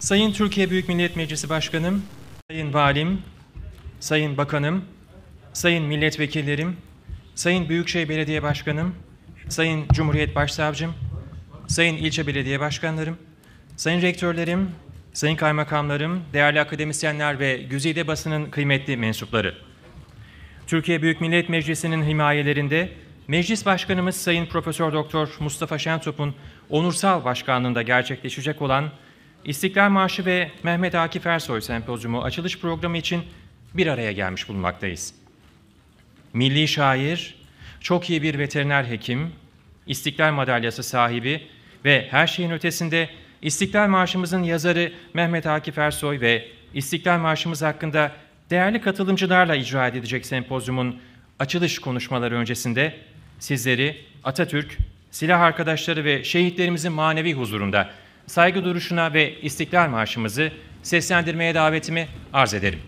Sayın Türkiye Büyük Millet Meclisi Başkanım, Sayın Valim, Sayın Bakanım, Sayın Milletvekillerim, Sayın Büyükşehir Belediye Başkanım, Sayın Cumhuriyet Başsavcım, Sayın İlçe Belediye Başkanlarım, Sayın Rektörlerim, Sayın Kaymakamlarım, değerli akademisyenler ve güzide basının kıymetli mensupları. Türkiye Büyük Millet Meclisi'nin himayelerinde Meclis Başkanımız Sayın Profesör Doktor Mustafa Şentop'un onursal başkanlığında gerçekleşecek olan İstiklal Marşı ve Mehmet Akif Ersoy Sempozyumu açılış programı için bir araya gelmiş bulunmaktayız. Milli şair, çok iyi bir veteriner hekim, İstiklal Madalyası sahibi ve her şeyin ötesinde İstiklal Marşımızın yazarı Mehmet Akif Ersoy ve İstiklal Marşımız hakkında değerli katılımcılarla icra edilecek sempozyumun açılış konuşmaları öncesinde sizleri Atatürk, silah arkadaşları ve şehitlerimizin manevi huzurunda saygı duruşuna ve İstiklal Marşımızı seslendirmeye davetimi arz ederim.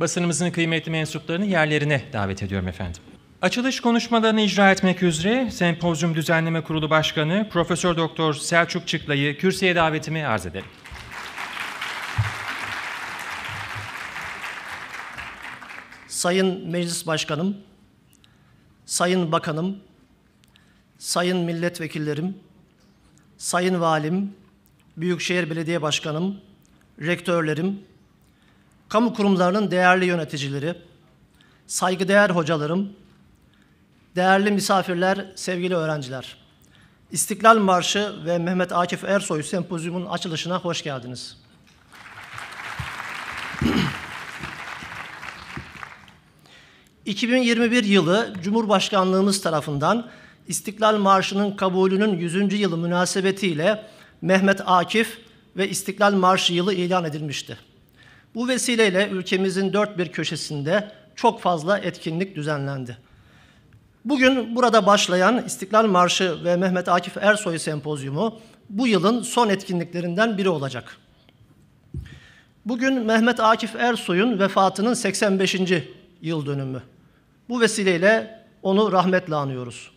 basınımızın kıymetli mensuplarını yerlerine davet ediyorum efendim. Açılış konuşmalarını icra etmek üzere Sempozyum Düzenleme Kurulu Başkanı Profesör Doktor Selçuk Çıklay'ı kürsüye davetimi arz ederim. Sayın Meclis Başkanım, Sayın Bakanım, Sayın Milletvekillerim, Sayın Valim, Büyükşehir Belediye Başkanım, Rektörlerim, kamu kurumlarının değerli yöneticileri, saygıdeğer hocalarım, değerli misafirler, sevgili öğrenciler. İstiklal Marşı ve Mehmet Akif Ersoy Sempozyumun açılışına hoş geldiniz. ...2021 yılı Cumhurbaşkanlığımız tarafından İstiklal Marşı'nın kabulünün 100. yılı münasebetiyle Mehmet Akif ve İstiklal Marşı yılı ilan edilmişti. Bu vesileyle ülkemizin dört bir köşesinde çok fazla etkinlik düzenlendi. Bugün burada başlayan İstiklal Marşı ve Mehmet Akif Ersoy Sempozyumu bu yılın son etkinliklerinden biri olacak. Bugün Mehmet Akif Ersoy'un vefatının 85. yıl dönümü. Bu vesileyle onu rahmetle anıyoruz.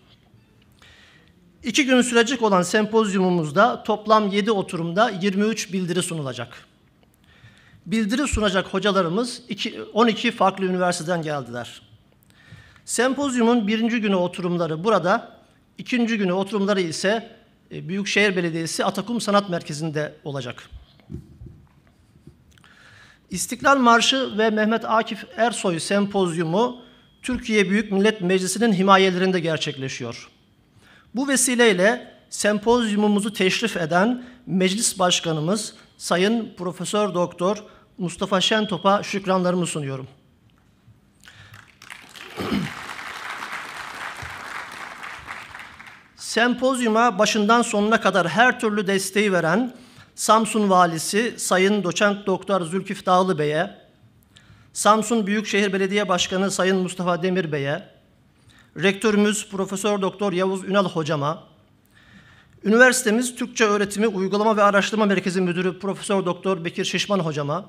İki gün sürecek olan sempozyumumuzda toplam 7 oturumda 23 bildiri sunulacak bildiri sunacak hocalarımız 12 farklı üniversiteden geldiler. Sempozyumun birinci günü oturumları burada, ikinci günü oturumları ise e, Büyükşehir Belediyesi Atakum Sanat Merkezi'nde olacak. İstiklal Marşı ve Mehmet Akif Ersoy Sempozyumu Türkiye Büyük Millet Meclisi'nin himayelerinde gerçekleşiyor. Bu vesileyle sempozyumumuzu teşrif eden Meclis Başkanımız Sayın Profesör Doktor Mustafa Şentop'a şükranlarımı sunuyorum. Sempozyuma başından sonuna kadar her türlü desteği veren Samsun Valisi Sayın Doçent Doktor Zülküf Dağlı Bey'e, Samsun Büyükşehir Belediye Başkanı Sayın Mustafa Demir Bey'e, Rektörümüz Profesör Doktor Yavuz Ünal Hocama, Üniversitemiz Türkçe Öğretimi Uygulama ve Araştırma Merkezi Müdürü Profesör Doktor Bekir Şişman hocama,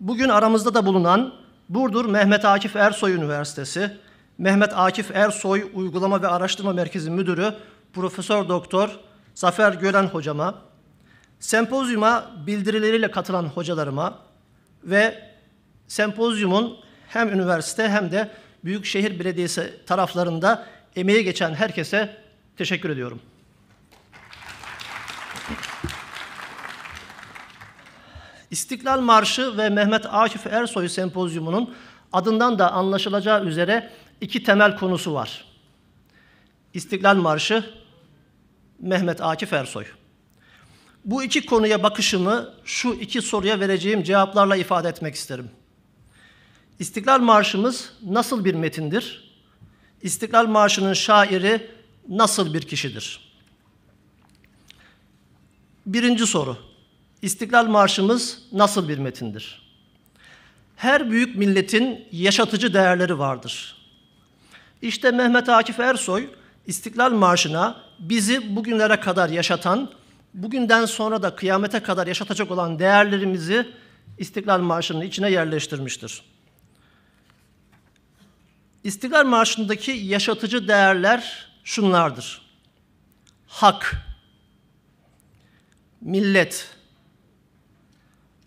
bugün aramızda da bulunan Burdur Mehmet Akif Ersoy Üniversitesi, Mehmet Akif Ersoy Uygulama ve Araştırma Merkezi Müdürü Profesör Doktor Zafer Gören hocama, sempozyuma bildirileriyle katılan hocalarıma ve sempozyumun hem üniversite hem de Büyükşehir Belediyesi taraflarında emeği geçen herkese teşekkür ediyorum. İstiklal Marşı ve Mehmet Akif Ersoy Sempozyumu'nun adından da anlaşılacağı üzere iki temel konusu var. İstiklal Marşı, Mehmet Akif Ersoy. Bu iki konuya bakışımı şu iki soruya vereceğim cevaplarla ifade etmek isterim. İstiklal Marşımız nasıl bir metindir? İstiklal Marşı'nın şairi nasıl bir kişidir? Birinci soru. İstiklal Marşımız nasıl bir metindir? Her büyük milletin yaşatıcı değerleri vardır. İşte Mehmet Akif Ersoy İstiklal Marşı'na bizi bugünlere kadar yaşatan, bugünden sonra da kıyamete kadar yaşatacak olan değerlerimizi İstiklal Marşı'nın içine yerleştirmiştir. İstiklal Marşı'ndaki yaşatıcı değerler şunlardır. Hak, millet,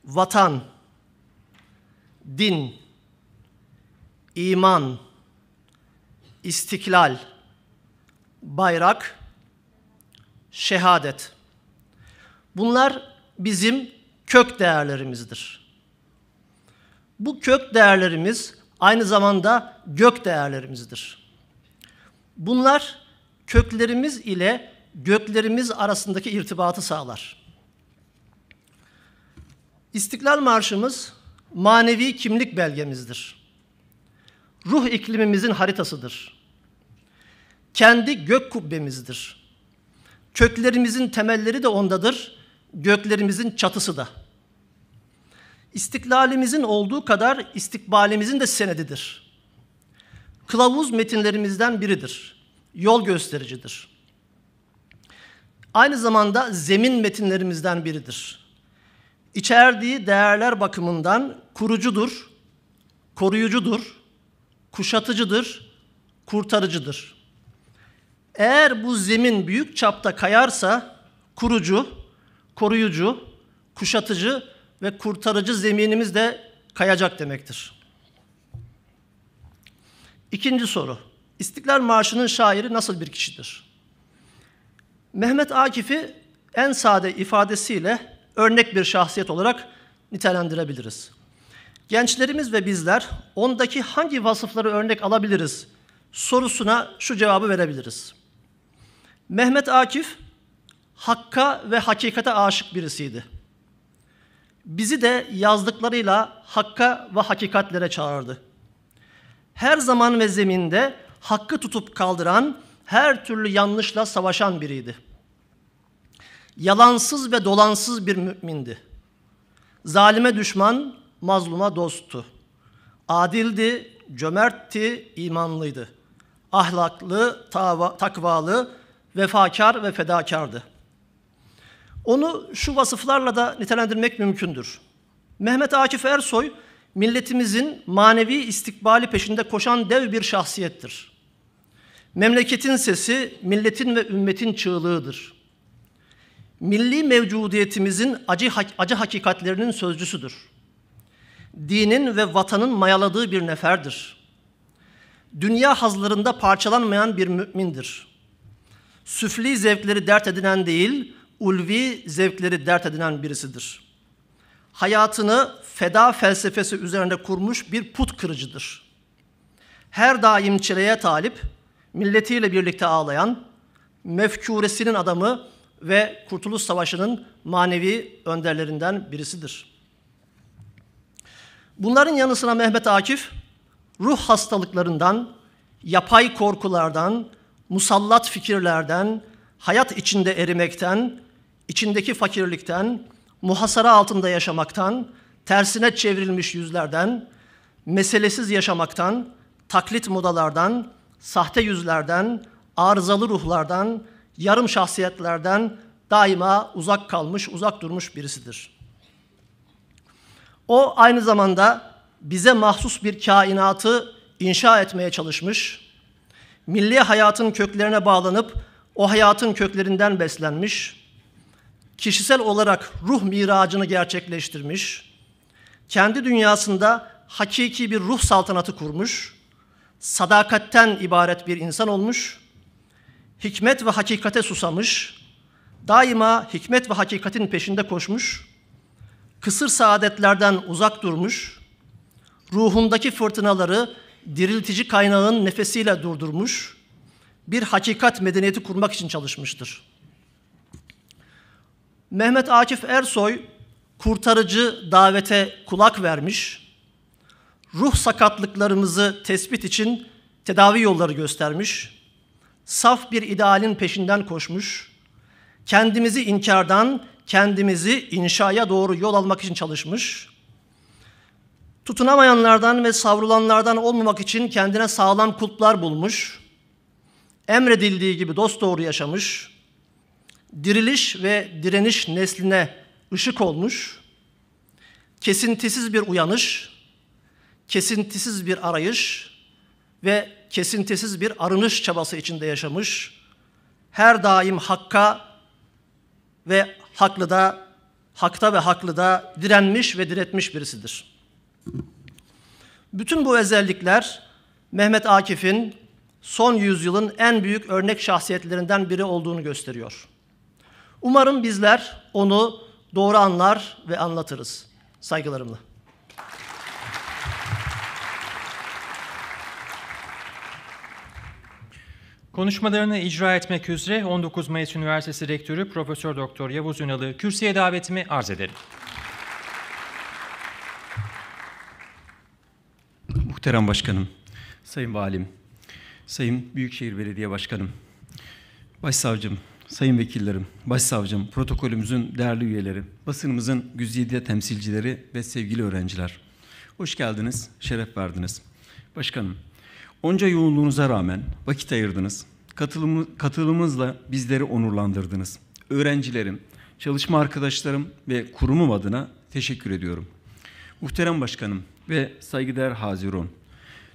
vatan, din, iman, istiklal, bayrak, şehadet. Bunlar bizim kök değerlerimizdir. Bu kök değerlerimiz aynı zamanda gök değerlerimizdir. Bunlar köklerimiz ile göklerimiz arasındaki irtibatı sağlar. İstiklal Marşımız manevi kimlik belgemizdir. Ruh iklimimizin haritasıdır. Kendi gök kubbemizdir. Köklerimizin temelleri de ondadır, göklerimizin çatısı da. İstiklalimizin olduğu kadar istikbalimizin de senedidir. Kılavuz metinlerimizden biridir. Yol göstericidir. Aynı zamanda zemin metinlerimizden biridir içerdiği değerler bakımından kurucudur, koruyucudur, kuşatıcıdır, kurtarıcıdır. Eğer bu zemin büyük çapta kayarsa kurucu, koruyucu, kuşatıcı ve kurtarıcı zeminimiz de kayacak demektir. İkinci soru. İstiklal Marşı'nın şairi nasıl bir kişidir? Mehmet Akif'i en sade ifadesiyle örnek bir şahsiyet olarak nitelendirebiliriz. Gençlerimiz ve bizler ondaki hangi vasıfları örnek alabiliriz sorusuna şu cevabı verebiliriz. Mehmet Akif hakka ve hakikate aşık birisiydi. Bizi de yazdıklarıyla hakka ve hakikatlere çağırdı. Her zaman ve zeminde hakkı tutup kaldıran, her türlü yanlışla savaşan biriydi. Yalansız ve dolansız bir mümindi. Zalime düşman, mazluma dosttu. Adildi, cömertti, imanlıydı. Ahlaklı, tava, takvalı, vefakar ve fedakardı. Onu şu vasıflarla da nitelendirmek mümkündür. Mehmet Akif Ersoy, milletimizin manevi istikbali peşinde koşan dev bir şahsiyettir. Memleketin sesi, milletin ve ümmetin çığlığıdır milli mevcudiyetimizin acı, acı hakikatlerinin sözcüsüdür. Dinin ve vatanın mayaladığı bir neferdir. Dünya hazlarında parçalanmayan bir mümindir. Süfli zevkleri dert edinen değil, ulvi zevkleri dert edinen birisidir. Hayatını feda felsefesi üzerine kurmuş bir put kırıcıdır. Her daim çileye talip, milletiyle birlikte ağlayan, mefkuresinin adamı ve Kurtuluş Savaşı'nın manevi önderlerinden birisidir. Bunların yanı sıra Mehmet Akif, ruh hastalıklarından, yapay korkulardan, musallat fikirlerden, hayat içinde erimekten, içindeki fakirlikten, muhasara altında yaşamaktan, tersine çevrilmiş yüzlerden, meselesiz yaşamaktan, taklit modalardan, sahte yüzlerden, arızalı ruhlardan, yarım şahsiyetlerden daima uzak kalmış, uzak durmuş birisidir. O aynı zamanda bize mahsus bir kainatı inşa etmeye çalışmış, milli hayatın köklerine bağlanıp o hayatın köklerinden beslenmiş, kişisel olarak ruh miracını gerçekleştirmiş, kendi dünyasında hakiki bir ruh saltanatı kurmuş, sadakatten ibaret bir insan olmuş hikmet ve hakikate susamış, daima hikmet ve hakikatin peşinde koşmuş, kısır saadetlerden uzak durmuş, ruhundaki fırtınaları diriltici kaynağın nefesiyle durdurmuş, bir hakikat medeniyeti kurmak için çalışmıştır. Mehmet Akif Ersoy kurtarıcı davete kulak vermiş, ruh sakatlıklarımızı tespit için tedavi yolları göstermiş, saf bir idealin peşinden koşmuş, kendimizi inkardan, kendimizi inşaya doğru yol almak için çalışmış, tutunamayanlardan ve savrulanlardan olmamak için kendine sağlam kulplar bulmuş, emredildiği gibi dost doğru yaşamış, diriliş ve direniş nesline ışık olmuş, kesintisiz bir uyanış, kesintisiz bir arayış ve kesintisiz bir arınış çabası içinde yaşamış, her daim hakka ve haklıda, hakta ve haklıda direnmiş ve diretmiş birisidir. Bütün bu özellikler Mehmet Akif'in son yüzyılın en büyük örnek şahsiyetlerinden biri olduğunu gösteriyor. Umarım bizler onu doğru anlar ve anlatırız. Saygılarımla. Konuşmalarını icra etmek üzere 19 Mayıs Üniversitesi Rektörü Profesör Doktor Yavuz Ünal'ı kürsüye davetimi arz ederim. Muhterem Başkanım, Sayın Valim, Sayın Büyükşehir Belediye Başkanım, Başsavcım, Sayın Vekillerim, Başsavcım, protokolümüzün değerli üyeleri, basınımızın 107 temsilcileri ve sevgili öğrenciler. Hoş geldiniz, şeref verdiniz. Başkanım, Onca yoğunluğunuza rağmen vakit ayırdınız. Katılımı, katılımımızla bizleri onurlandırdınız. Öğrencilerim, çalışma arkadaşlarım ve kurumum adına teşekkür ediyorum. Muhterem Başkanım ve saygıdeğer Haziron,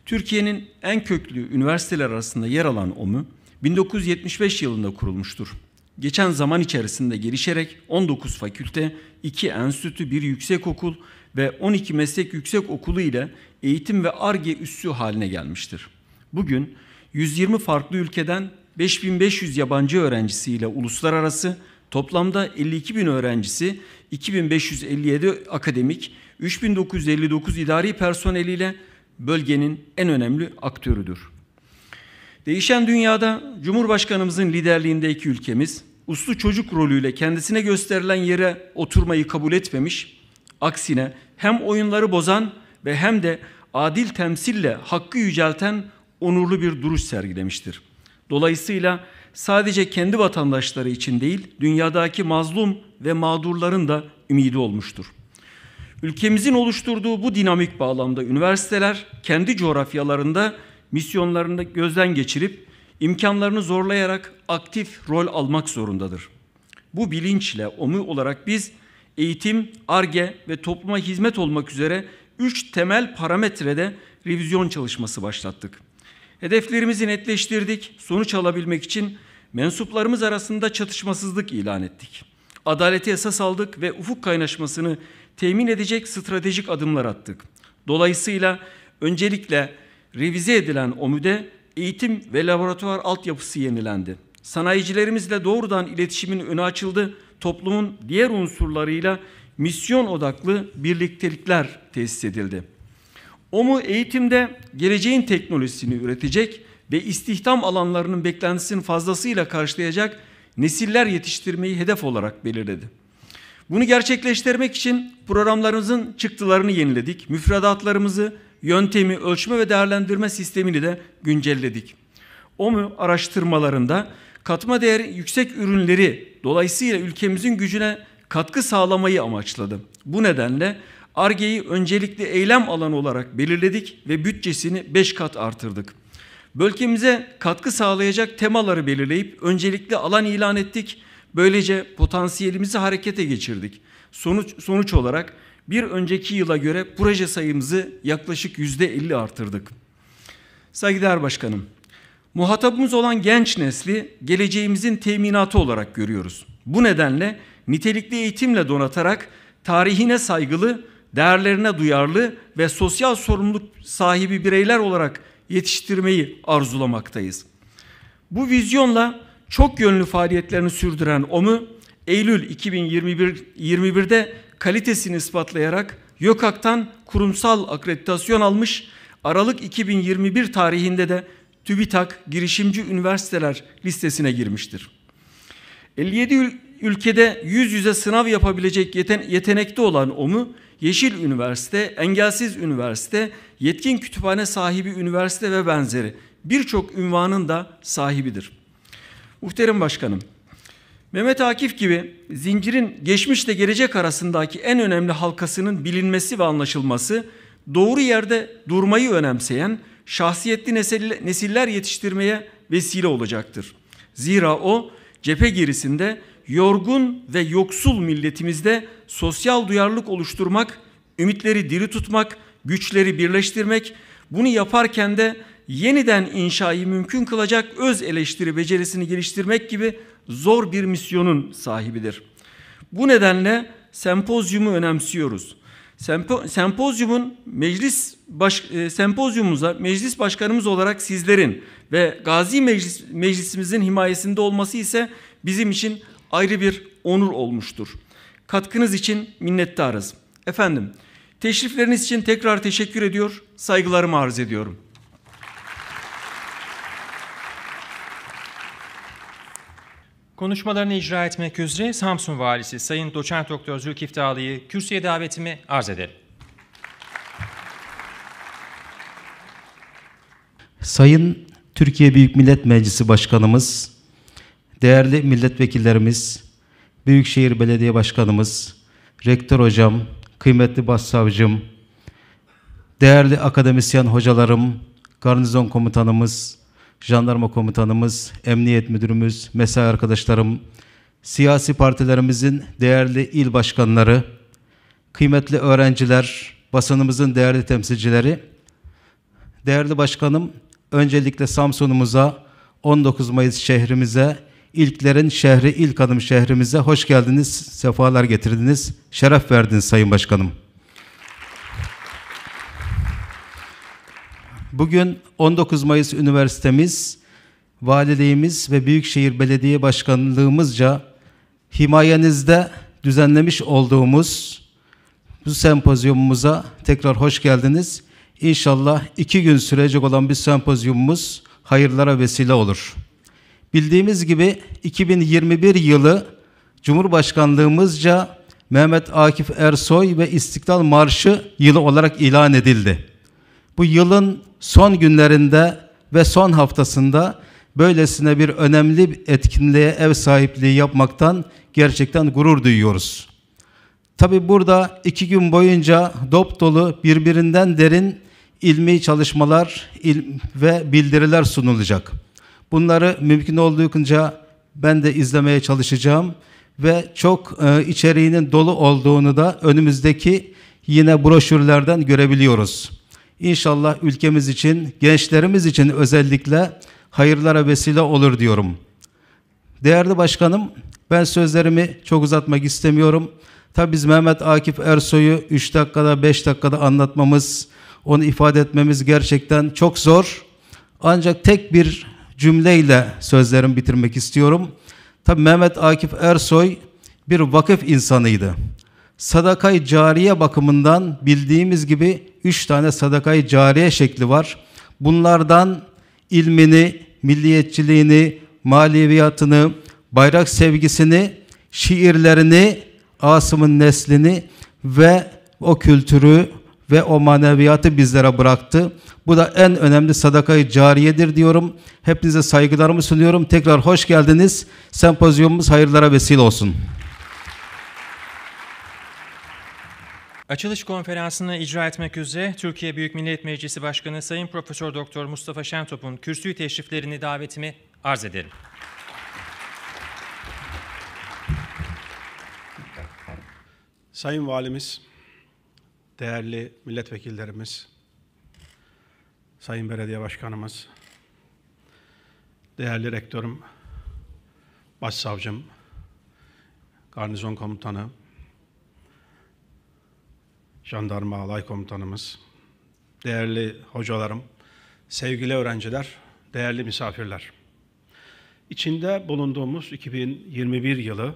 Türkiye'nin en köklü üniversiteler arasında yer alan Omu, 1975 yılında kurulmuştur. Geçen zaman içerisinde gelişerek 19 fakülte, 2 enstitü, 1 yüksekokul ve 12 meslek yüksekokulu ile eğitim ve ARGE üssü haline gelmiştir. Bugün 120 farklı ülkeden 5500 yabancı öğrencisiyle uluslararası toplamda 52 bin öğrencisi, 2557 akademik, 3959 idari personeliyle bölgenin en önemli aktörüdür. Değişen dünyada Cumhurbaşkanımızın liderliğindeki ülkemiz uslu çocuk rolüyle kendisine gösterilen yere oturmayı kabul etmemiş. Aksine hem oyunları bozan ve hem de adil temsille hakkı yücelten onurlu bir duruş sergilemiştir. Dolayısıyla sadece kendi vatandaşları için değil, dünyadaki mazlum ve mağdurların da ümidi olmuştur. Ülkemizin oluşturduğu bu dinamik bağlamda üniversiteler kendi coğrafyalarında misyonlarını gözden geçirip imkanlarını zorlayarak aktif rol almak zorundadır. Bu bilinçle OMU olarak biz eğitim, ARGE ve topluma hizmet olmak üzere üç temel parametrede revizyon çalışması başlattık. Hedeflerimizi netleştirdik, sonuç alabilmek için mensuplarımız arasında çatışmasızlık ilan ettik. Adaleti esas aldık ve ufuk kaynaşmasını temin edecek stratejik adımlar attık. Dolayısıyla öncelikle revize edilen OMÜ'de eğitim ve laboratuvar altyapısı yenilendi. Sanayicilerimizle doğrudan iletişimin önü açıldı. Toplumun diğer unsurlarıyla misyon odaklı birliktelikler tesis edildi. OMU eğitimde geleceğin teknolojisini üretecek ve istihdam alanlarının beklentisinin fazlasıyla karşılayacak nesiller yetiştirmeyi hedef olarak belirledi. Bunu gerçekleştirmek için programlarımızın çıktılarını yeniledik, müfredatlarımızı, yöntemi, ölçme ve değerlendirme sistemini de güncelledik. OMU araştırmalarında katma değeri yüksek ürünleri dolayısıyla ülkemizin gücüne katkı sağlamayı amaçladı. Bu nedenle ARGE'yi öncelikli eylem alanı olarak belirledik ve bütçesini 5 kat artırdık. Bölgemize katkı sağlayacak temaları belirleyip öncelikli alan ilan ettik. Böylece potansiyelimizi harekete geçirdik. Sonuç, sonuç olarak bir önceki yıla göre proje sayımızı yaklaşık yüzde %50 artırdık. Saygıdeğer Başkanım, muhatabımız olan genç nesli geleceğimizin teminatı olarak görüyoruz. Bu nedenle nitelikli eğitimle donatarak tarihine saygılı değerlerine duyarlı ve sosyal sorumluluk sahibi bireyler olarak yetiştirmeyi arzulamaktayız. Bu vizyonla çok yönlü faaliyetlerini sürdüren OMU, Eylül 2021 21'de kalitesini ispatlayarak YÖKAK'tan kurumsal akreditasyon almış, Aralık 2021 tarihinde de TÜBİTAK Girişimci Üniversiteler listesine girmiştir. 57 ülkede yüz yüze sınav yapabilecek yeten yetenekte olan OMU, Yeşil Üniversite, Engelsiz Üniversite, Yetkin Kütüphane sahibi üniversite ve benzeri birçok ünvanın da sahibidir. Muhterem Başkanım, Mehmet Akif gibi zincirin geçmişle gelecek arasındaki en önemli halkasının bilinmesi ve anlaşılması, doğru yerde durmayı önemseyen şahsiyetli nesiller yetiştirmeye vesile olacaktır. Zira o cephe girisinde yorgun ve yoksul milletimizde sosyal duyarlılık oluşturmak, ümitleri diri tutmak, güçleri birleştirmek, bunu yaparken de yeniden inşayı mümkün kılacak öz eleştiri becerisini geliştirmek gibi zor bir misyonun sahibidir. Bu nedenle sempozyumu önemsiyoruz. Sempo, sempozyumun meclis baş, e, sempozyumumuza meclis başkanımız olarak sizlerin ve Gazi Meclis, meclisimizin himayesinde olması ise bizim için ayrı bir onur olmuştur. Katkınız için minnettarız. Efendim, teşrifleriniz için tekrar teşekkür ediyor, saygılarımı arz ediyorum. Konuşmalarını icra etmek üzere Samsun Valisi Sayın Doçent Doktor Zülkifli Ağlı'yı kürsüye davetimi arz ederim. Sayın Türkiye Büyük Millet Meclisi Başkanımız değerli milletvekillerimiz, Büyükşehir Belediye Başkanımız, Rektör Hocam, kıymetli Başsavcım, değerli akademisyen hocalarım, garnizon komutanımız, jandarma komutanımız, emniyet müdürümüz, mesai arkadaşlarım, siyasi partilerimizin değerli il başkanları, kıymetli öğrenciler, basınımızın değerli temsilcileri, değerli başkanım, öncelikle Samsun'umuza, 19 Mayıs şehrimize İlklerin şehri, ilk adım şehrimize hoş geldiniz, sefalar getirdiniz, şeref verdiniz Sayın Başkanım. Bugün 19 Mayıs Üniversitemiz, Valiliğimiz ve Büyükşehir Belediye Başkanlığımızca himayenizde düzenlemiş olduğumuz bu sempozyumumuza tekrar hoş geldiniz. İnşallah iki gün sürecek olan bir sempozyumumuz hayırlara vesile olur. Bildiğimiz gibi 2021 yılı Cumhurbaşkanlığımızca Mehmet Akif Ersoy ve İstiklal Marşı yılı olarak ilan edildi. Bu yılın son günlerinde ve son haftasında böylesine bir önemli etkinliğe ev sahipliği yapmaktan gerçekten gurur duyuyoruz. Tabi burada iki gün boyunca dop dolu birbirinden derin ilmi çalışmalar ve bildiriler sunulacak. Bunları mümkün olduğunca ben de izlemeye çalışacağım ve çok e, içeriğinin dolu olduğunu da önümüzdeki yine broşürlerden görebiliyoruz. İnşallah ülkemiz için, gençlerimiz için özellikle hayırlara vesile olur diyorum. Değerli başkanım, ben sözlerimi çok uzatmak istemiyorum. Tabi biz Mehmet Akif Ersoy'u 3 dakikada 5 dakikada anlatmamız, onu ifade etmemiz gerçekten çok zor. Ancak tek bir cümleyle sözlerimi bitirmek istiyorum. Tabi Mehmet Akif Ersoy bir vakıf insanıydı. Sadakay cariye bakımından bildiğimiz gibi üç tane sadakay cariye şekli var. Bunlardan ilmini, milliyetçiliğini, maleviyatını, bayrak sevgisini, şiirlerini, Asım'ın neslini ve o kültürü, ve o maneviyatı bizlere bıraktı. Bu da en önemli sadakayı cariyedir diyorum. Hepinize saygılarımı sunuyorum. Tekrar hoş geldiniz. Sempozyumumuz hayırlara vesile olsun. Açılış konferansını icra etmek üzere Türkiye Büyük Millet Meclisi Başkanı Sayın Profesör Doktor Mustafa Şentop'un kürsü teşriflerini davetimi arz ederim. Sayın Valimiz, değerli milletvekillerimiz, Sayın Belediye Başkanımız, değerli rektörüm, başsavcım, garnizon komutanı, jandarma alay komutanımız, değerli hocalarım, sevgili öğrenciler, değerli misafirler. İçinde bulunduğumuz 2021 yılı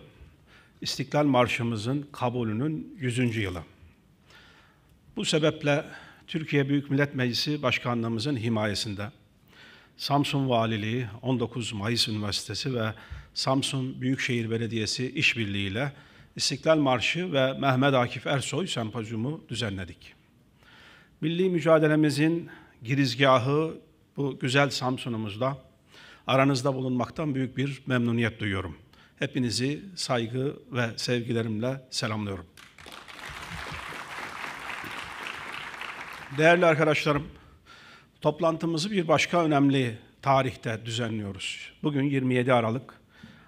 İstiklal Marşımızın kabulünün 100. yılı. Bu sebeple Türkiye Büyük Millet Meclisi Başkanlığımızın himayesinde Samsun Valiliği, 19 Mayıs Üniversitesi ve Samsun Büyükşehir Belediyesi işbirliğiyle İstiklal Marşı ve Mehmet Akif Ersoy sempozyumu düzenledik. Milli mücadelemizin girizgahı bu güzel Samsun'umuzda aranızda bulunmaktan büyük bir memnuniyet duyuyorum. Hepinizi saygı ve sevgilerimle selamlıyorum. Değerli arkadaşlarım, toplantımızı bir başka önemli tarihte düzenliyoruz. Bugün 27 Aralık,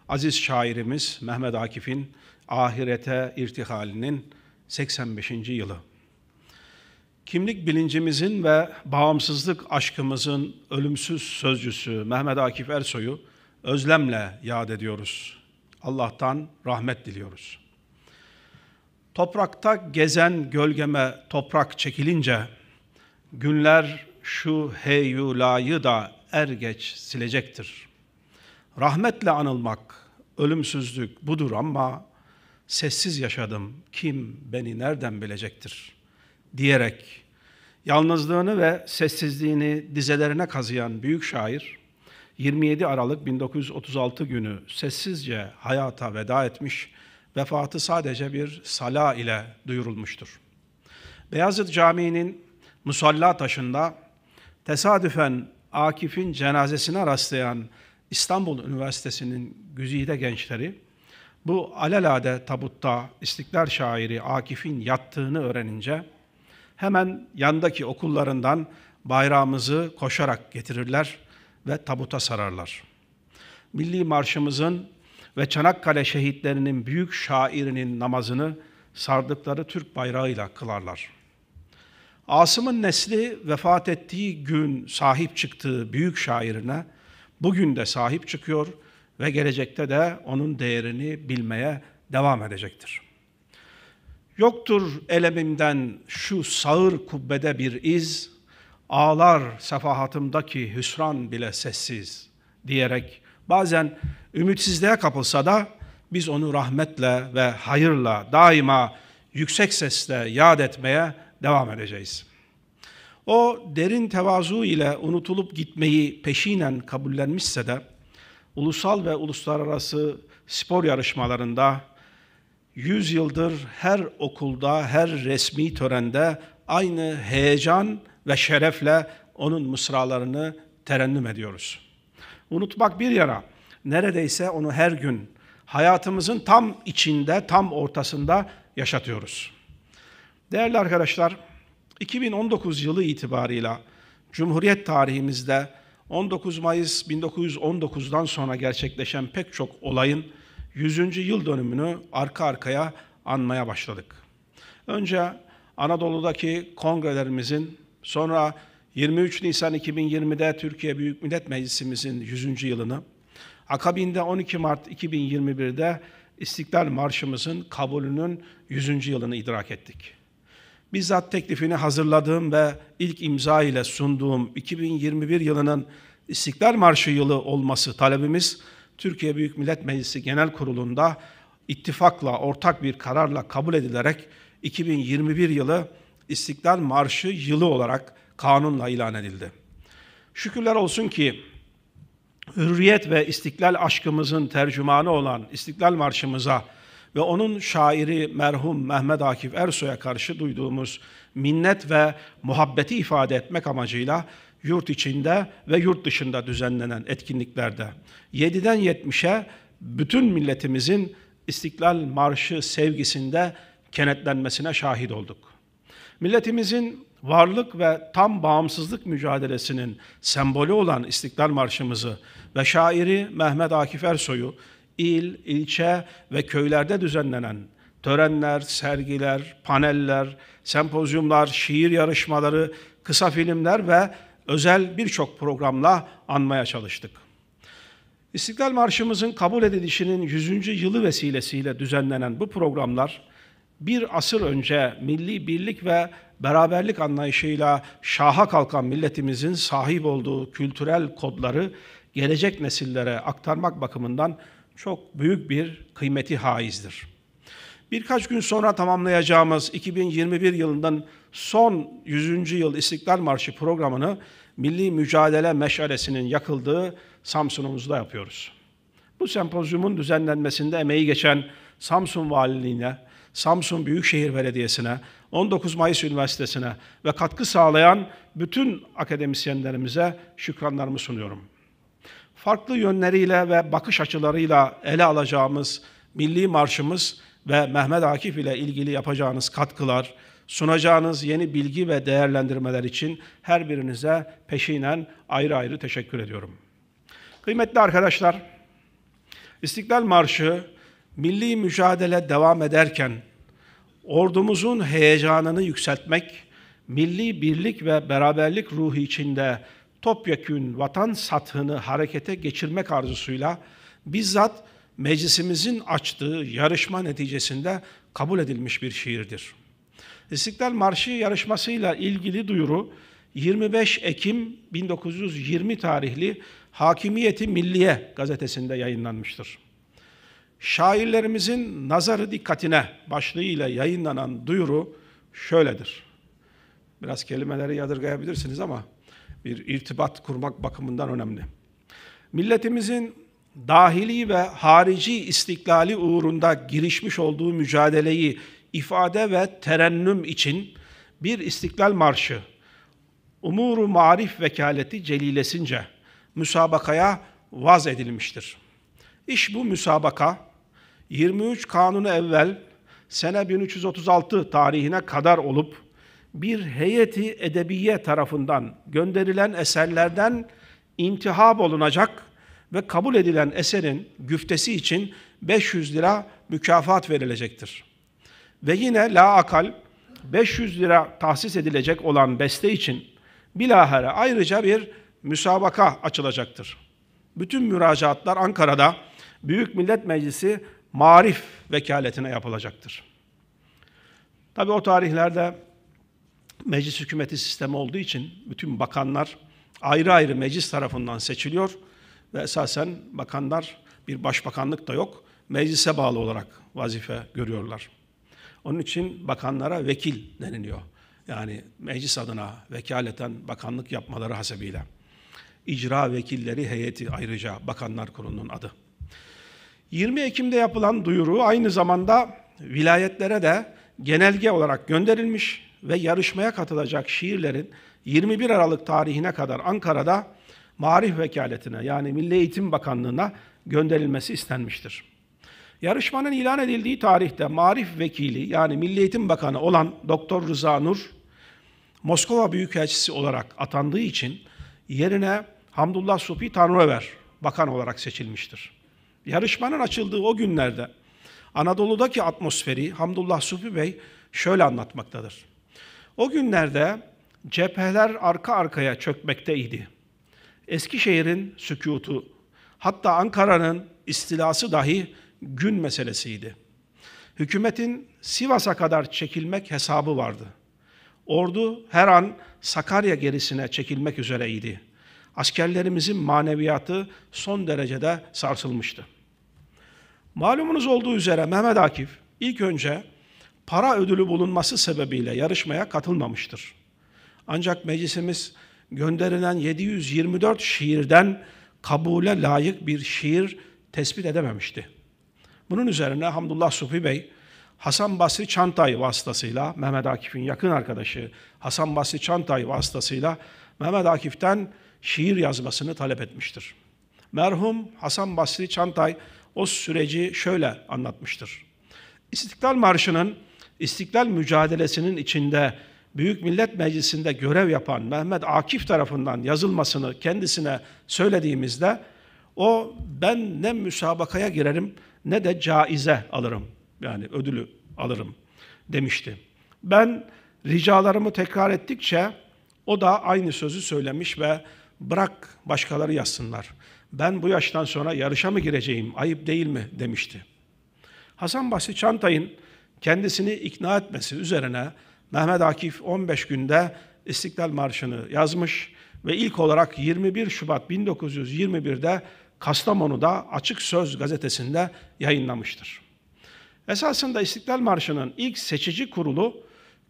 aziz şairimiz Mehmet Akif'in ahirete irtihalinin 85. yılı. Kimlik bilincimizin ve bağımsızlık aşkımızın ölümsüz sözcüsü Mehmet Akif Ersoy'u özlemle yad ediyoruz. Allah'tan rahmet diliyoruz. Toprakta gezen gölgeme toprak çekilince günler şu heyulayı da er geç silecektir. Rahmetle anılmak, ölümsüzlük budur ama sessiz yaşadım, kim beni nereden bilecektir diyerek yalnızlığını ve sessizliğini dizelerine kazıyan büyük şair, 27 Aralık 1936 günü sessizce hayata veda etmiş, vefatı sadece bir sala ile duyurulmuştur. Beyazıt Camii'nin musalla taşında tesadüfen Akif'in cenazesine rastlayan İstanbul Üniversitesi'nin güzide gençleri bu alelade tabutta İstiklal şairi Akif'in yattığını öğrenince hemen yandaki okullarından bayrağımızı koşarak getirirler ve tabuta sararlar. Milli marşımızın ve Çanakkale şehitlerinin büyük şairinin namazını sardıkları Türk bayrağıyla kılarlar.'' Asım'ın nesli vefat ettiği gün sahip çıktığı büyük şairine bugün de sahip çıkıyor ve gelecekte de onun değerini bilmeye devam edecektir. Yoktur elemimden şu sağır kubbede bir iz, ağlar sefahatımdaki hüsran bile sessiz diyerek bazen ümitsizliğe kapılsa da biz onu rahmetle ve hayırla daima yüksek sesle yad etmeye devam edeceğiz. O derin tevazu ile unutulup gitmeyi peşinen kabullenmişse de ulusal ve uluslararası spor yarışmalarında 100 yıldır her okulda, her resmi törende aynı heyecan ve şerefle onun mısralarını terennüm ediyoruz. Unutmak bir yana, neredeyse onu her gün hayatımızın tam içinde, tam ortasında yaşatıyoruz. Değerli arkadaşlar, 2019 yılı itibarıyla Cumhuriyet tarihimizde 19 Mayıs 1919'dan sonra gerçekleşen pek çok olayın 100. yıl dönümünü arka arkaya anmaya başladık. Önce Anadolu'daki kongrelerimizin, sonra 23 Nisan 2020'de Türkiye Büyük Millet Meclisimizin 100. yılını, akabinde 12 Mart 2021'de İstiklal Marşımızın kabulünün 100. yılını idrak ettik bizzat teklifini hazırladığım ve ilk imza ile sunduğum 2021 yılının İstiklal Marşı yılı olması talebimiz Türkiye Büyük Millet Meclisi Genel Kurulu'nda ittifakla, ortak bir kararla kabul edilerek 2021 yılı İstiklal Marşı yılı olarak kanunla ilan edildi. Şükürler olsun ki hürriyet ve istiklal aşkımızın tercümanı olan İstiklal Marşımıza ve onun şairi merhum Mehmet Akif Ersoy'a karşı duyduğumuz minnet ve muhabbeti ifade etmek amacıyla yurt içinde ve yurt dışında düzenlenen etkinliklerde 7'den 70'e bütün milletimizin İstiklal Marşı sevgisinde kenetlenmesine şahit olduk. Milletimizin varlık ve tam bağımsızlık mücadelesinin sembolü olan İstiklal Marşımızı ve şairi Mehmet Akif Ersoy'u il, ilçe ve köylerde düzenlenen törenler, sergiler, paneller, sempozyumlar, şiir yarışmaları, kısa filmler ve özel birçok programla anmaya çalıştık. İstiklal Marşımızın kabul edilişinin 100. yılı vesilesiyle düzenlenen bu programlar, bir asır önce milli birlik ve beraberlik anlayışıyla şaha kalkan milletimizin sahip olduğu kültürel kodları gelecek nesillere aktarmak bakımından çok büyük bir kıymeti haizdir. Birkaç gün sonra tamamlayacağımız 2021 yılından son 100. yıl İstiklal Marşı programını milli mücadele meşalesinin yakıldığı Samsun'umuzda yapıyoruz. Bu sempozyumun düzenlenmesinde emeği geçen Samsun Valiliğine, Samsun Büyükşehir Belediyesi'ne, 19 Mayıs Üniversitesi'ne ve katkı sağlayan bütün akademisyenlerimize şükranlarımı sunuyorum farklı yönleriyle ve bakış açılarıyla ele alacağımız Milli Marşımız ve Mehmet Akif ile ilgili yapacağınız katkılar, sunacağınız yeni bilgi ve değerlendirmeler için her birinize peşinen ayrı ayrı teşekkür ediyorum. Kıymetli arkadaşlar, İstiklal Marşı milli mücadele devam ederken ordumuzun heyecanını yükseltmek, milli birlik ve beraberlik ruhu içinde topyekün vatan sathını harekete geçirmek arzusuyla bizzat meclisimizin açtığı yarışma neticesinde kabul edilmiş bir şiirdir. İstiklal Marşı yarışmasıyla ilgili duyuru 25 Ekim 1920 tarihli Hakimiyeti Milliye gazetesinde yayınlanmıştır. Şairlerimizin nazarı dikkatine başlığıyla yayınlanan duyuru şöyledir. Biraz kelimeleri yadırgayabilirsiniz ama bir irtibat kurmak bakımından önemli. Milletimizin dahili ve harici istiklali uğrunda girişmiş olduğu mücadeleyi ifade ve terennüm için bir istiklal marşı, umuru marif vekaleti celilesince müsabakaya vaz edilmiştir. İş bu müsabaka 23 kanunu evvel sene 1336 tarihine kadar olup bir heyeti edebiye tarafından gönderilen eserlerden intihab olunacak ve kabul edilen eserin güftesi için 500 lira mükafat verilecektir. Ve yine la akal 500 lira tahsis edilecek olan beste için bilahare ayrıca bir müsabaka açılacaktır. Bütün müracaatlar Ankara'da Büyük Millet Meclisi Marif vekaletine yapılacaktır. Tabi o tarihlerde meclis hükümeti sistemi olduğu için bütün bakanlar ayrı ayrı meclis tarafından seçiliyor ve esasen bakanlar bir başbakanlık da yok. Meclise bağlı olarak vazife görüyorlar. Onun için bakanlara vekil deniliyor. Yani meclis adına vekaleten bakanlık yapmaları hasebiyle. İcra vekilleri heyeti ayrıca Bakanlar Kurulu'nun adı. 20 Ekim'de yapılan duyuru aynı zamanda vilayetlere de genelge olarak gönderilmiş ve yarışmaya katılacak şiirlerin 21 Aralık tarihine kadar Ankara'da Marif Vekaletine yani Milli Eğitim Bakanlığı'na gönderilmesi istenmiştir. Yarışmanın ilan edildiği tarihte Marif Vekili yani Milli Eğitim Bakanı olan Doktor Rıza Nur Moskova Büyükelçisi olarak atandığı için yerine Hamdullah Supi Tanrıver bakan olarak seçilmiştir. Yarışmanın açıldığı o günlerde Anadolu'daki atmosferi Hamdullah Supi Bey şöyle anlatmaktadır. O günlerde cepheler arka arkaya çökmekteydi. Eskişehir'in sükutu, hatta Ankara'nın istilası dahi gün meselesiydi. Hükümetin Sivas'a kadar çekilmek hesabı vardı. Ordu her an Sakarya gerisine çekilmek üzereydi. Askerlerimizin maneviyatı son derecede sarsılmıştı. Malumunuz olduğu üzere Mehmet Akif ilk önce para ödülü bulunması sebebiyle yarışmaya katılmamıştır. Ancak meclisimiz gönderilen 724 şiirden kabule layık bir şiir tespit edememişti. Bunun üzerine Hamdullah Sufi Bey, Hasan Basri Çantay vasıtasıyla, Mehmet Akif'in yakın arkadaşı Hasan Basri Çantay vasıtasıyla Mehmet Akif'ten şiir yazmasını talep etmiştir. Merhum Hasan Basri Çantay o süreci şöyle anlatmıştır. İstiklal Marşı'nın İstiklal mücadelesinin içinde Büyük Millet Meclisi'nde görev yapan Mehmet Akif tarafından yazılmasını kendisine söylediğimizde o ben ne müsabakaya girerim ne de caize alırım yani ödülü alırım demişti. Ben ricalarımı tekrar ettikçe o da aynı sözü söylemiş ve bırak başkaları yazsınlar. Ben bu yaştan sonra yarışa mı gireceğim, ayıp değil mi demişti. Hasan Basri Çantay'ın kendisini ikna etmesi üzerine Mehmet Akif 15 günde İstiklal Marşı'nı yazmış ve ilk olarak 21 Şubat 1921'de Kastamonu'da Açık Söz gazetesinde yayınlamıştır. Esasında İstiklal Marşı'nın ilk seçici kurulu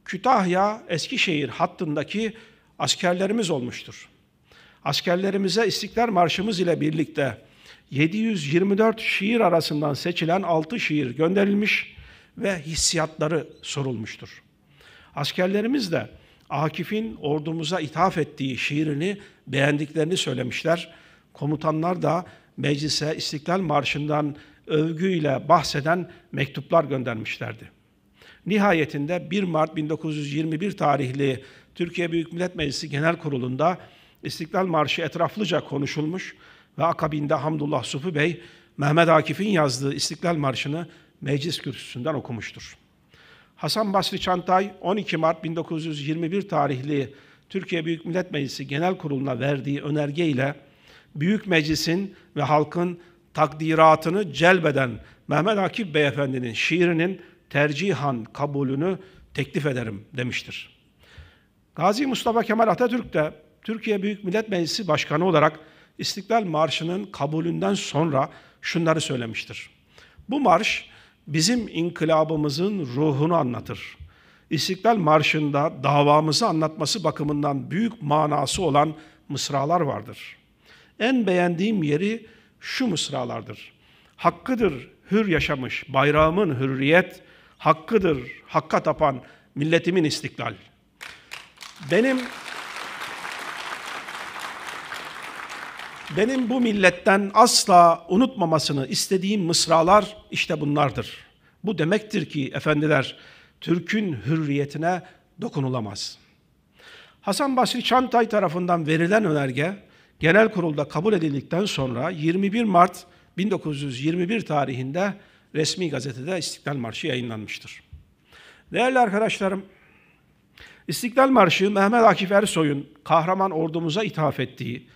Kütahya Eskişehir hattındaki askerlerimiz olmuştur. Askerlerimize İstiklal Marşımız ile birlikte 724 şiir arasından seçilen 6 şiir gönderilmiş ve hissiyatları sorulmuştur. Askerlerimiz de Akif'in ordumuza ithaf ettiği şiirini beğendiklerini söylemişler. Komutanlar da meclise İstiklal Marşı'ndan övgüyle bahseden mektuplar göndermişlerdi. Nihayetinde 1 Mart 1921 tarihli Türkiye Büyük Millet Meclisi Genel Kurulu'nda İstiklal Marşı etraflıca konuşulmuş ve akabinde Hamdullah Sufi Bey, Mehmet Akif'in yazdığı İstiklal Marşı'nı meclis kürsüsünden okumuştur. Hasan Basri Çantay 12 Mart 1921 tarihli Türkiye Büyük Millet Meclisi Genel Kurulu'na verdiği önerge ile Büyük Meclis'in ve halkın takdiratını celbeden Mehmet Akif Beyefendi'nin şiirinin tercihan kabulünü teklif ederim demiştir. Gazi Mustafa Kemal Atatürk de Türkiye Büyük Millet Meclisi Başkanı olarak İstiklal Marşı'nın kabulünden sonra şunları söylemiştir. Bu marş bizim inkılabımızın ruhunu anlatır. İstiklal Marşı'nda davamızı anlatması bakımından büyük manası olan mısralar vardır. En beğendiğim yeri şu mısralardır. Hakkıdır hür yaşamış bayrağımın hürriyet, hakkıdır hakka tapan milletimin istiklal. Benim benim bu milletten asla unutmamasını istediğim mısralar işte bunlardır. Bu demektir ki efendiler Türk'ün hürriyetine dokunulamaz. Hasan Basri Çantay tarafından verilen önerge genel kurulda kabul edildikten sonra 21 Mart 1921 tarihinde resmi gazetede İstiklal Marşı yayınlanmıştır. Değerli arkadaşlarım, İstiklal Marşı Mehmet Akif Ersoy'un kahraman ordumuza ithaf ettiği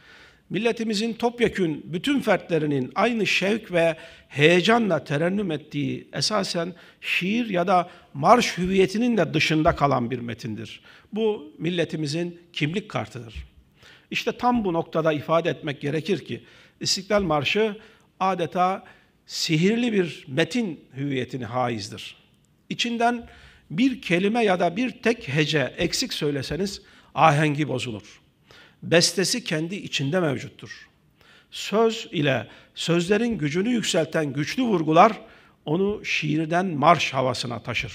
milletimizin topyekün bütün fertlerinin aynı şevk ve heyecanla terennüm ettiği esasen şiir ya da marş hüviyetinin de dışında kalan bir metindir. Bu milletimizin kimlik kartıdır. İşte tam bu noktada ifade etmek gerekir ki İstiklal Marşı adeta sihirli bir metin hüviyetini haizdir. İçinden bir kelime ya da bir tek hece eksik söyleseniz ahengi bozulur bestesi kendi içinde mevcuttur. Söz ile sözlerin gücünü yükselten güçlü vurgular onu şiirden marş havasına taşır.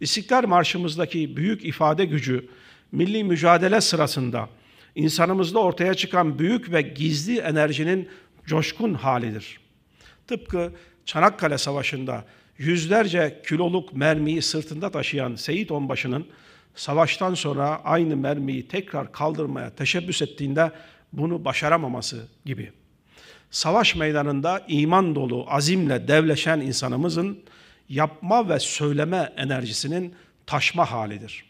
İstiklal Marşımızdaki büyük ifade gücü milli mücadele sırasında insanımızda ortaya çıkan büyük ve gizli enerjinin coşkun halidir. Tıpkı Çanakkale Savaşı'nda yüzlerce kiloluk mermiyi sırtında taşıyan Seyit Onbaşı'nın savaştan sonra aynı mermiyi tekrar kaldırmaya teşebbüs ettiğinde bunu başaramaması gibi. Savaş meydanında iman dolu, azimle devleşen insanımızın yapma ve söyleme enerjisinin taşma halidir.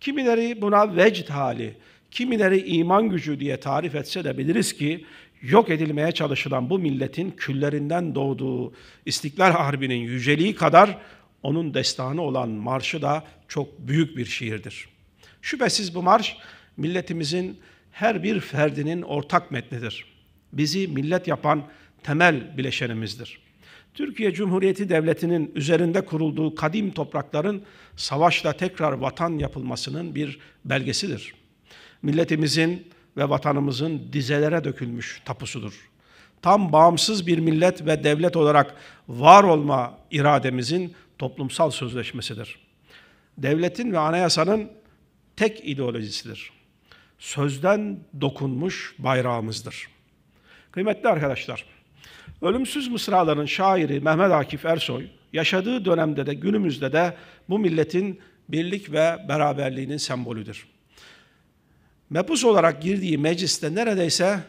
Kimileri buna vecd hali, kimileri iman gücü diye tarif etse de biliriz ki yok edilmeye çalışılan bu milletin küllerinden doğduğu İstiklal Harbi'nin yüceliği kadar onun destanı olan marşı da çok büyük bir şiirdir. Şüphesiz bu marş milletimizin her bir ferdinin ortak metnidir. Bizi millet yapan temel bileşenimizdir. Türkiye Cumhuriyeti Devleti'nin üzerinde kurulduğu kadim toprakların savaşla tekrar vatan yapılmasının bir belgesidir. Milletimizin ve vatanımızın dizelere dökülmüş tapusudur. Tam bağımsız bir millet ve devlet olarak var olma irademizin toplumsal sözleşmesidir.'' devletin ve anayasanın tek ideolojisidir. Sözden dokunmuş bayrağımızdır. Kıymetli arkadaşlar, Ölümsüz Mısraların şairi Mehmet Akif Ersoy, yaşadığı dönemde de günümüzde de bu milletin birlik ve beraberliğinin sembolüdür. Mebus olarak girdiği mecliste neredeyse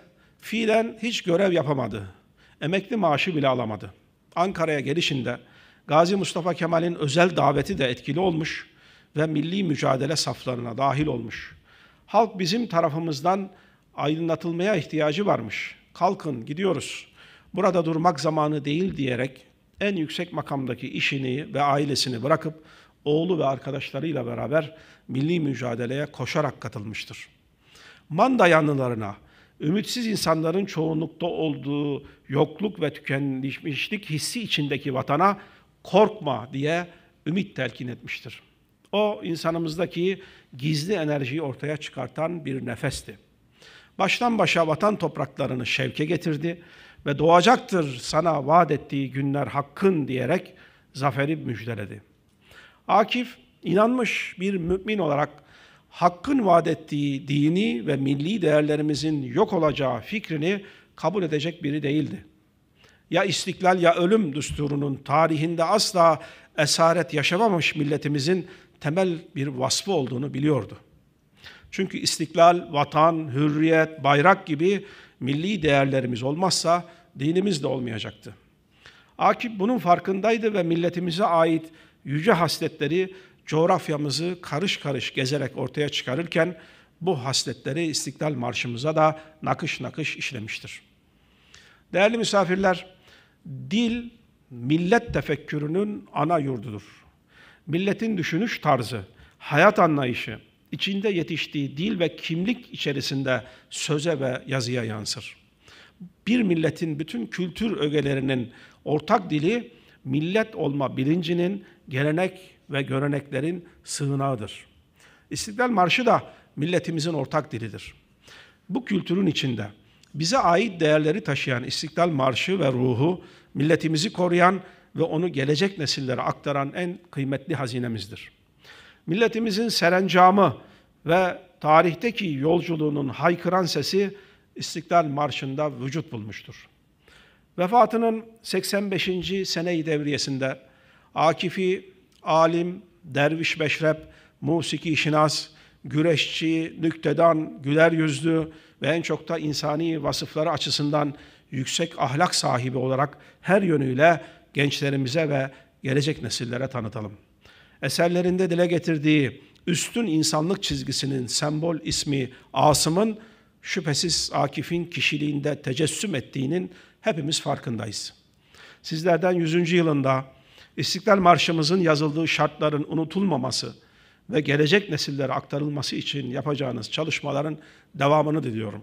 fiilen hiç görev yapamadı. Emekli maaşı bile alamadı. Ankara'ya gelişinde Gazi Mustafa Kemal'in özel daveti de etkili olmuş ve milli mücadele saflarına dahil olmuş. Halk bizim tarafımızdan aydınlatılmaya ihtiyacı varmış. Kalkın gidiyoruz. Burada durmak zamanı değil diyerek en yüksek makamdaki işini ve ailesini bırakıp oğlu ve arkadaşlarıyla beraber milli mücadeleye koşarak katılmıştır. Manda yanlılarına, ümitsiz insanların çoğunlukta olduğu yokluk ve tükenmişlik hissi içindeki vatana korkma diye ümit telkin etmiştir. O insanımızdaki gizli enerjiyi ortaya çıkartan bir nefesti. Baştan başa vatan topraklarını şevke getirdi ve doğacaktır sana vaat ettiği günler hakkın diyerek zaferi müjdeledi. Akif inanmış bir mümin olarak hakkın vaat ettiği dini ve milli değerlerimizin yok olacağı fikrini kabul edecek biri değildi. Ya istiklal ya ölüm düsturunun tarihinde asla esaret yaşamamış milletimizin temel bir vasfı olduğunu biliyordu. Çünkü istiklal, vatan, hürriyet, bayrak gibi milli değerlerimiz olmazsa dinimiz de olmayacaktı. Akif bunun farkındaydı ve milletimize ait yüce hasletleri coğrafyamızı karış karış gezerek ortaya çıkarırken bu hasletleri İstiklal Marşımıza da nakış nakış işlemiştir. Değerli misafirler, dil millet tefekkürünün ana yurdudur milletin düşünüş tarzı, hayat anlayışı, içinde yetiştiği dil ve kimlik içerisinde söze ve yazıya yansır. Bir milletin bütün kültür ögelerinin ortak dili millet olma bilincinin gelenek ve göreneklerin sığınağıdır. İstiklal Marşı da milletimizin ortak dilidir. Bu kültürün içinde bize ait değerleri taşıyan İstiklal Marşı ve ruhu milletimizi koruyan ve onu gelecek nesillere aktaran en kıymetli hazinemizdir. Milletimizin serencamı ve tarihteki yolculuğunun haykıran sesi İstiklal Marşı'nda vücut bulmuştur. Vefatının 85. seneyi devriyesinde Akifi, alim, derviş beşrep, musiki şinas, güreşçi, nüktedan, güler yüzlü ve en çok da insani vasıfları açısından yüksek ahlak sahibi olarak her yönüyle gençlerimize ve gelecek nesillere tanıtalım. Eserlerinde dile getirdiği üstün insanlık çizgisinin sembol ismi Asım'ın şüphesiz Akif'in kişiliğinde tecessüm ettiğinin hepimiz farkındayız. Sizlerden 100. yılında İstiklal Marşımızın yazıldığı şartların unutulmaması ve gelecek nesillere aktarılması için yapacağınız çalışmaların devamını diliyorum.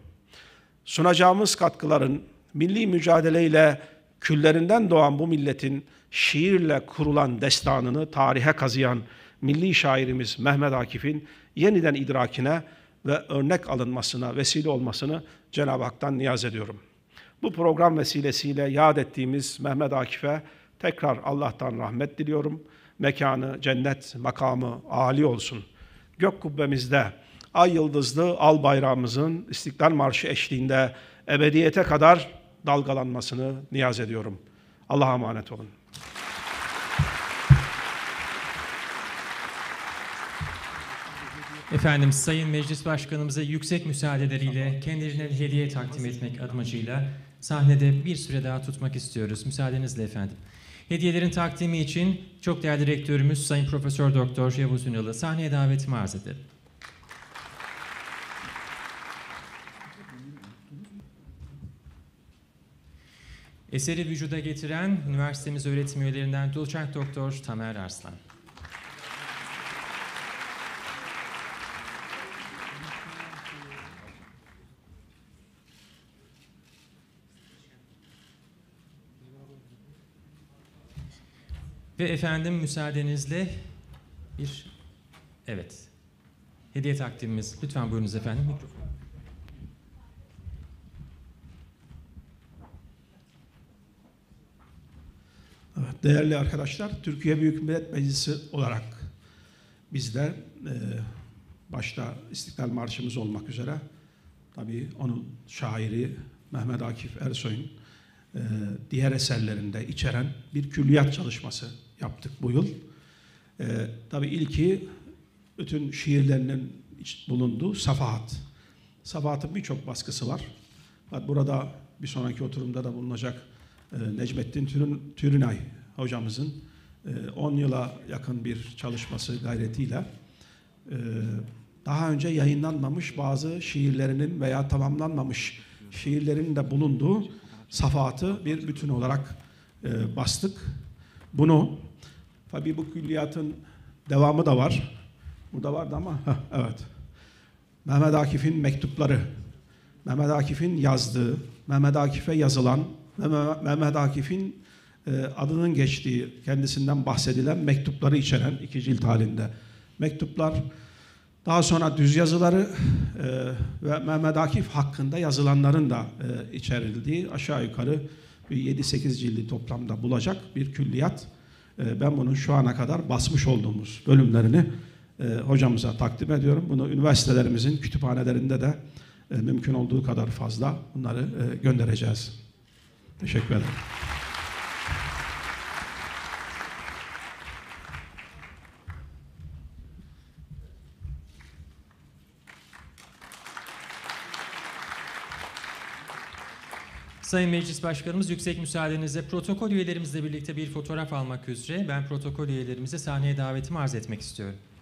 Sunacağımız katkıların milli mücadeleyle küllerinden doğan bu milletin şiirle kurulan destanını tarihe kazıyan milli şairimiz Mehmet Akif'in yeniden idrakine ve örnek alınmasına vesile olmasını Cenab-ı Hak'tan niyaz ediyorum. Bu program vesilesiyle yad ettiğimiz Mehmet Akif'e tekrar Allah'tan rahmet diliyorum. Mekanı, cennet, makamı âli olsun. Gök kubbemizde ay yıldızlı al bayrağımızın İstiklal Marşı eşliğinde ebediyete kadar dalgalanmasını niyaz ediyorum. Allah'a emanet olun. Efendim Sayın Meclis Başkanımıza yüksek müsaadeleriyle kendilerine hediye takdim etmek amacıyla sahnede bir süre daha tutmak istiyoruz. Müsaadenizle efendim. Hediyelerin takdimi için çok değerli rektörümüz Sayın Profesör Doktor Yavuz Ünal'ı sahneye davetimi arz ederim. Eseri vücuda getiren üniversitemiz öğretim üyelerinden Dolçak Doktor Tamer Arslan. Ve efendim müsaadenizle bir evet hediye takdimimiz. Lütfen buyurunuz efendim mikrofon. Evet, değerli arkadaşlar, Türkiye Büyük Millet Meclisi olarak biz e, başta İstiklal Marşımız olmak üzere tabii onun şairi Mehmet Akif Ersoy'un e, diğer eserlerinde içeren bir külliyat çalışması yaptık bu yıl. E, tabii ilki bütün şiirlerinin bulunduğu Safahat. Safahat'ın birçok baskısı var. Burada bir sonraki oturumda da bulunacak ee, Necmettin Türünay hocamızın 10 e, yıla yakın bir çalışması gayretiyle e, daha önce yayınlanmamış bazı şiirlerinin veya tamamlanmamış şiirlerin de bulunduğu safahatı bir bütün olarak e, bastık. Bunu tabi bu külliyatın devamı da var. Burada vardı ama evet. Mehmet Akif'in mektupları, Mehmet Akif'in yazdığı, Mehmet Akif'e yazılan Mehmet Akif'in e, adının geçtiği, kendisinden bahsedilen mektupları içeren iki cilt halinde mektuplar, daha sonra düz yazıları e, ve Mehmet Akif hakkında yazılanların da e, içerildiği aşağı yukarı 7-8 cildi toplamda bulacak bir külliyat. Ben bunun şu ana kadar basmış olduğumuz bölümlerini hocamıza takdim ediyorum. Bunu üniversitelerimizin kütüphanelerinde de mümkün olduğu kadar fazla bunları göndereceğiz. Teşekkür ederim. Sayın Meclis Başkanımız yüksek müsaadenizle protokol üyelerimizle birlikte bir fotoğraf almak üzere ben protokol üyelerimizi sahneye davetimi arz etmek istiyorum.